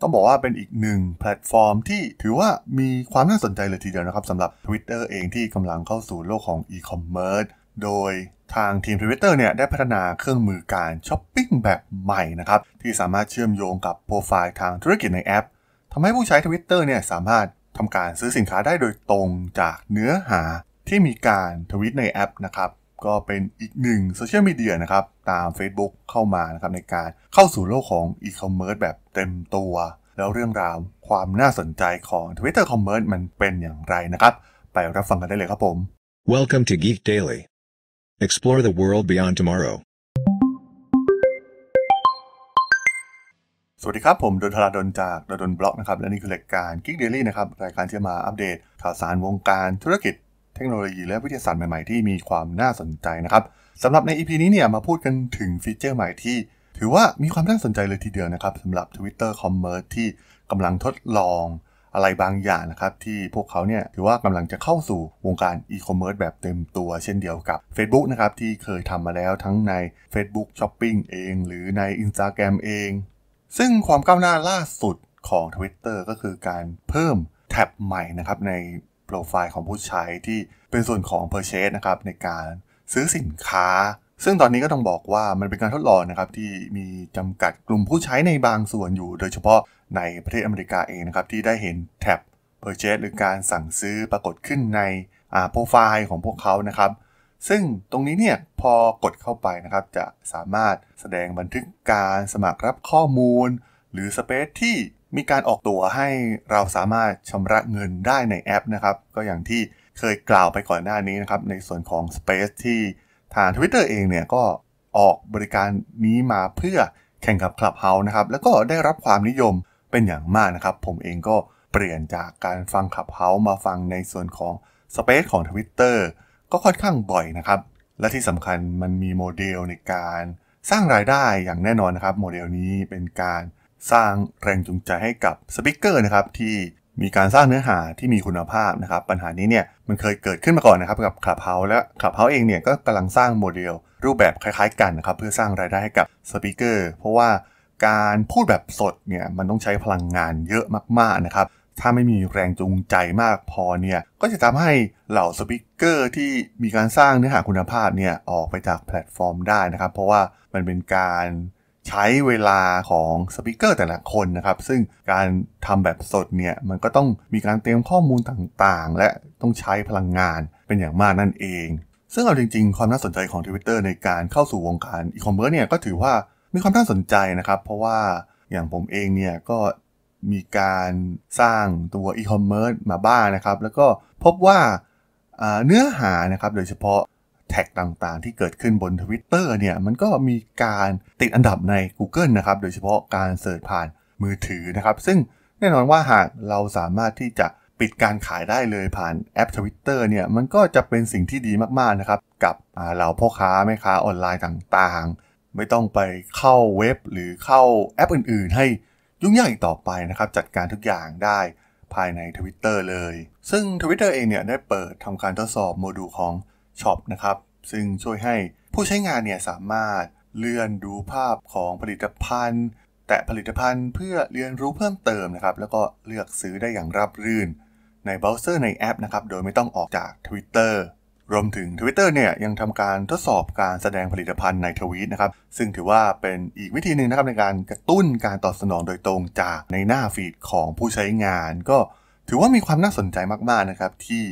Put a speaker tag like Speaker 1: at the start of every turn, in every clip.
Speaker 1: ต้องบอกว่าเป็นอีกหนึ่งแพลตฟอร์มที่ถือว่ามีความน่าสนใจเลยทีเดียวนะครับสำหรับ Twitter เองที่กำลังเข้าสู่โลกของอีคอมเมิร์ซโดยทางทีม Twitter เนี่ย ได้พัฒนาเครื่องมือการช้อปปิ้งแบบใหม่นะครับ ที่สามารถเชื่อมโยงกับโปรไฟล์ทางธุรกิจในแอปทำให้ผู้ใช้ Twitter เนี่ย สามารถทำการซื้อสินค้าได้โดยตรงจากเนื้อหาที่มีการทวิตในแอปนะครับก็เป็นอีกหนึ่งโซเชียลมีเดียนะครับ ตาม Facebook เข้ามานะครับ ในการเข้าสู่โลกของอีคอมเมิร์ซแบบเต็มตัว แล้วเรื่องราวความน่าสนใจของ Twitter Commerce มันเป็นอย่างไรนะครับ ไปรับฟังกันได้เลยครับผม Welcome to Geek Daily Explore the world beyond tomorrow สวัสดีครับผมดนทราดนจากดนบล็อกนะครับ และนี่คือรายการ Geek Daily นะครับ รายการที่มาอัปเดตข่าวสารวงการธุรกิจทคโนโลยีและวิทยาศาสตร์ใหม่ ๆ ที่มีความน่าสนใจนะครับ สำหรับใน EP นี้เนี่ยมาพูดกันถึงฟีเจอร์ใหม่ที่ ถือว่ามีความน่าสนใจเลยทีเดียวนะครับ สำหรับ Twitter Commerce ที่กำลังทดลองอะไรบางอย่างนะครับที่พวกเขาเนี่ยถือว่ากำลังจะเข้าสู่วงการอีคอมเมิร์ซแบบเต็มตัวเช่นเดียวกับ Facebook นะครับ ที่เคยทำมาแล้วทั้งใน Facebook Shopping เองหรือใน Instagram เองซึ่งความก้าวหน้าล่าสุดของ Twitter ก็คือการเพิ่มแท็บใหม่นะครับในโปรไฟล์ของผู้ใช้ที่เป็นส่วนของ Purchase นะครับในการซื้อสินค้า ซึ่งตอนนี้ก็ต้องบอกว่ามันเป็นการทดลองนะครับที่มีจำกัดกลุ่มผู้ใช้ในบางส่วนอยู่ โดยเฉพาะในประเทศอเมริกาเองนะครับที่ได้เห็นแท็บ Purchase หรือการสั่งซื้อปรากฏขึ้นในโปรไฟล์ของพวกเขานะครับ ซึ่งตรงนี้เนี่ยพอกดเข้าไปนะครับ จะสามารถแสดงบันทึกการสมัครรับข้อมูล หรือสเปซที่มีการออกตั๋วให้เราสามารถชำระเงินได้ในแอปนะครับก็อย่างที่เคยกล่าวไปก่อนหน้านี้นะครับในส่วนของ Space ที่ทาง Twitter เองเนี่ยก็ออกบริการนี้มาเพื่อแข่งกับ Clubhouse นะครับแล้วก็ได้รับความนิยมเป็นอย่างมากนะครับ ผมเองก็เปลี่ยนจากการฟัง Clubhouse มาฟังในส่วนของ Space ของ Twitter ก็ค่อนข้างบ่อยนะครับ และที่สำคัญมันมีโมเดลในการสร้างรายได้อย่างแน่นอนนะครับ โมเดลนี้เป็นการสร้างแรงจูงใจให้กับสปิเกอร์นะครับ ที่มีการสร้างเนื้อหาที่มีคุณภาพนะครับ ปัญหานี้เนี่ยมันเคยเกิดขึ้นมาก่อนนะครับกับคลับเฮาและคลับเฮาเองเนี่ยก็กำลังสร้างโมเดล รูปแบบคล้ายๆ กันนะครับเพื่อสร้างรายได้ให้กับสปิเกอร์เพราะว่าการพูดแบบสดเนี่ยมันต้องใช้พลังงานเยอะมากๆ นะครับถ้าไม่มีแรงจูงใจมากพอเนี่ยก็จะทำให้เหล่าสปิเกอร์ ที่มีการสร้างเนื้อหาคุณภาพเนี่ยออกไปจากแพลตฟอร์มได้นะครับ เพราะว่ามันเป็นการใช้เวลาของสปิเกอร์แต่ละคนนะครับ ซึ่งการทำแบบสดเนี่ย มันก็ต้องมีการเตรียมข้อมูลต่างๆ และต้องใช้พลังงานเป็นอย่างมากนั่นเอง ซึ่งเอาจริง ๆความน่าสนใจของ Twitter ในการเข้าสู่วงการอีคอมเมิร์ซเนี่ยก็ถือว่ามีความน่าสนใจนะครับ เพราะว่าอย่างผมเองเนี่ยก็มีการสร้างตัวอีคอมเมิร์ซมาบ้างนะครับ แล้วก็พบว่าเนื้อหานะครับโดยเฉพาะแท็กต่างๆที่เกิดขึ้นบนทวิตเตอร์เนี่ยมันก็มีการติดอันดับใน Google นะครับโดยเฉพาะการเสิร์ชผ่านมือถือนะครับซึ่งแน่นอนว่าหากเราสามารถที่จะปิดการขายได้เลยผ่านแอป Twitter เนี่ยมันก็จะเป็นสิ่งที่ดีมากๆนะครับกับเหล่าพ่อค้าแม่ค้าออนไลน์ต่างๆ ไม่ต้องไปเข้าเว็บหรือเข้าแอปอื่นๆ ให้ยุ่งยากอีกต่อไปนะครับ จัดการทุกอย่างได้ภายใน Twitter เลย ซึ่ง Twitter เองเนี่ยได้เปิดทำการทดสอบโมดูลของช็อปนะครับซึ่งช่วยให้ผู้ใช้งานเนี่ยสามารถเลื่อนดูภาพของผลิตภัณฑ์ แต่ผลิตภัณฑ์เพื่อเรียนรู้เพิ่มเติมนะครับแล้วก็เลือกซื้อได้อย่างราบรื่นในเบราว์เซอร์ในแอปนะครับโดยไม่ต้องออกจาก Twitter รวมถึง Twitter เนี่ยยังทำการทดสอบการแสดงผลิตภัณฑ์ในทวีตนะครับซึ่งถือว่าเป็นอีกวิธีหนึ่งนะครับในการกระตุ้นการตอบสนองโดยตรงจากในหน้าฟีดของผู้ใช้งานก็ถือว่ามีความน่าสนใจมากๆนะครับที่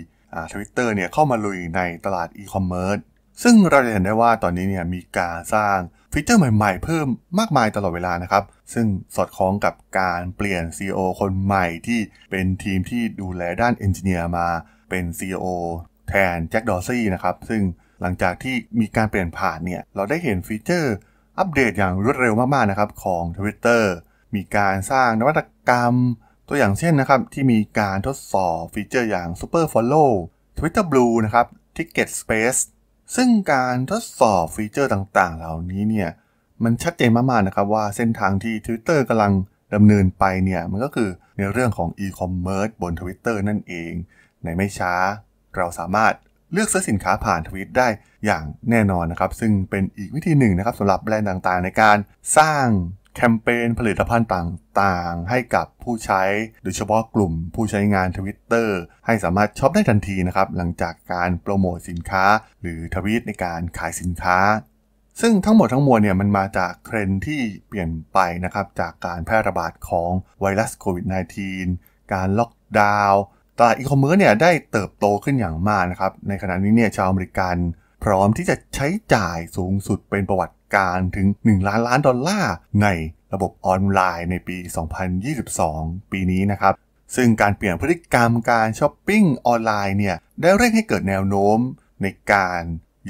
Speaker 1: ทวิตเตอร์เนี่ยเข้ามาลุยในตลาดอีคอมเมิร์ซซึ่งเราจะเห็นได้ว่าตอนนี้เนี่ยมีการสร้างฟีเจอร์ใหม่ๆเพิ่มมากมายตลอดเวลานะครับซึ่งสอดคล้องกับการเปลี่ยน CEO คนใหม่ที่เป็นทีมที่ดูแลด้านเอนจิเนียร์มา เป็น CEO แทนแจ็คดอซี่นะครับ ซึ่งหลังจากที่มีการเปลี่ยนผ่านเนี่ยเราได้เห็นฟีเจอร์อัปเดตอย่างรวดเร็วมากๆนะครับของ Twitter มีการสร้างนวัตกรรมตัวอย่างเช่นนะครับ ที่มีการทดสอบฟีเจอร์อย่าง Super Follow Twitter Blue นะครับ Ticket Space ซึ่งการทดสอบฟีเจอร์ต่างๆ เหล่านี้เนี่ย มันชัดเจนมาก ๆ นะครับ ว่าเส้นทางที่ Twitter กำลังดำเนินไปเนี่ย มันก็คือในเรื่องของ e-commerce บน Twitter นั่นเอง ในไม่ช้า เราสามารถเลือกซื้อสินค้าผ่านทวิตได้อย่างแน่นอนนะครับซึ่งเป็นอีกวิธีหนึ่งนะครับสำหรับแบรนด์ต่างๆในการสร้างแคมเปญผลิตภัณฑ์ต่างๆ ให้กับผู้ใช้โดยเฉพาะกลุ่มผู้ใช้งานทวิตเตอร์ ให้สามารถช็อปได้ทันทีนะครับ หลังจากการโปรโมทสินค้าหรือทวิตในการขายสินค้า ซึ่งทั้งหมดทั้งมวลเนี่ยมันมาจากเทรนที่เปลี่ยนไปนะครับจากการแพร่ระบาดของไวรัสโควิด -19 การล็อกดาวน์ตลาดอีคอมเมิร์ซเนี่ยได้เติบโตขึ้นอย่างมากนะครับในขณะนี้เนี่ยชาวอเมริกัน พร้อมที่จะใช้จ่ายสูงสุดเป็นประวัติการถึง 1 ล้านล้านดอลลาร์ในระบบออนไลน์ในปี 2022 ปีนี้นะครับ ซึ่งการเปลี่ยนพฤติกรรมการช้อปปิ้งออนไลน์เนี่ยได้เร่งให้เกิดแนวโน้มในการ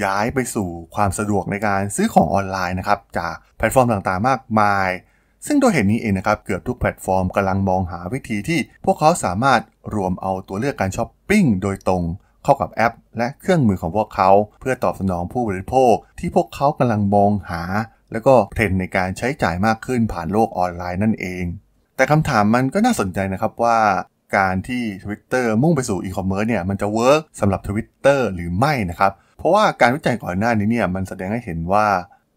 Speaker 1: ย้ายไปสู่ความสะดวกในการซื้อของออนไลน์นะครับจากแพลตฟอร์มต่างๆมากมาย ซึ่งโดยเหตุนนี้เองนะครับเกือบทุกแพลตฟอร์มกำลังมองหาวิธีที่พวกเขาสามารถรวมเอาตัวเลือกการช้อปปิ้งโดยตรงเข้ากับแอปและเครื่องมือของพวกเขา เพื่อตอบสนองผู้บริโภคที่พวกเขากำลังมองหา และก็เทรนในการใช้จ่ายมากขึ้นผ่านโลกออนไลน์นั่นเอง แต่คำถามมันก็น่าสนใจนะครับว่า การที่ Twitter มุ่งไปสู่อีคอมเมิร์ซเนี่ยมันจะเวิร์กสำหรับ Twitter หรือไม่นะครับ เพราะว่าการวิจัยก่อนหน้านี้เนี่ย มันแสดงให้เห็นว่า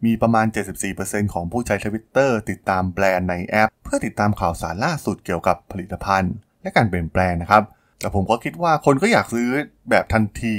Speaker 1: มีประมาณ 74%ของผู้ใช้ Twitter ติดตามแบรนด์ในแอป เพื่อติดตามข่าวสารล่าสุดเกี่ยวกับผลิตภัณฑ์ และการเปลี่ยนแปลงนะครับแต่ผมก็คิดว่าคนก็อยากซื้อแบบทันที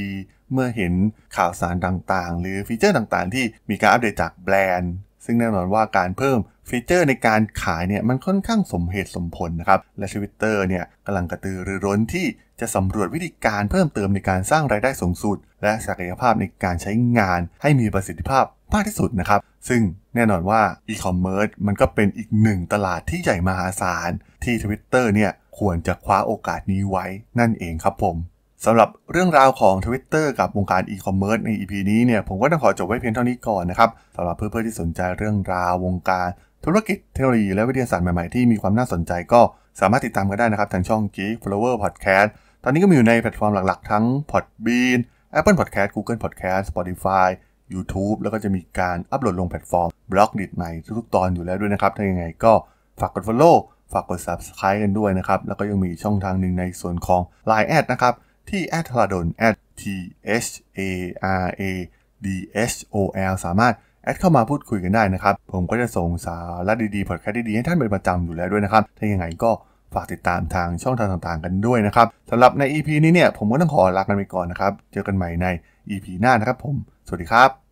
Speaker 1: เมื่อเห็นข่าวสารต่างๆ หรือฟีเจอร์ต่างๆ ที่มีการอัปเดตจากแบรนด์ ซึ่งแน่นอนว่าการเพิ่มฟีเจอร์ในการขายเนี่ยมันค่อนข้างสมเหตุสมผลนะครับ และทวิตเตอร์เนี่ยกำลังกระตือรือร้นที่จะสำรวจวิธีการเพิ่มเติมในการสร้างรายได้สูงสุด และศักยภาพในการใช้งานให้มีประสิทธิภาพมากที่สุดนะครับ ซึ่งแน่นอนว่าอีคอมเมิร์ซมันก็เป็นอีกหนึ่งตลาดที่ใหญ่มหาศาลที่ทวิตเตอร์เนี่ยควรจะคว้าโอกาสนี้ไว้นั่นเองครับผมสำหรับเรื่องราวของ Twitter กับวงการอีคอมเมิร์ซใน EP นี้เนี่ยผมก็ต้องขอจบไว้เพียงเท่านี้ก่อนนะครับสำหรับเพื่อนๆที่สนใจเรื่องราววงการธุรกิจเทคโนโลยีและวิทยาศาสตร์ใหม่ๆ ที่มีความน่าสนใจก็สามารถติดตามกันได้นะครับ ทางช่อง Geek Flower Podcast ตอนนี้ก็มีอยู่ในแพลตฟอร์มหลัก ๆทั้ง Podbean Apple Podcast Google Podcast Spotify YouTube แล้วก็จะมีการอัปโหลดลงแพลตฟอร์มบล็อกดิจใหม่ทุกตอนอยู่แล้วด้วยนะครับถ้าอย่างไรก็ฝากกด Follow ฝากกด subscribe กันด้วยนะครับ แล้วก็ยังมีช่องทางหนึ่งในส่วนของ Line แอดนะครับ ที่ a d t h a d o n t h a r a d h o l สามารถแอดเข้ามาพูดคุยกันได้นะครับ ผมก็จะส่งสาระดีๆพอดแคสต์ดี ๆ ให้ท่านเป็นประจำอยู่แล้วด้วยนะครับ ถ้ายังไงก็ฝากติดตามทางช่องทางต่างๆ กันด้วยนะครับ สำหรับใน EP นี้เนี่ย ผมก็ต้องขอลากันไปก่อนนะครับ เจอกันใหม่ใน EP หน้านะครับผม สวัสดีครับ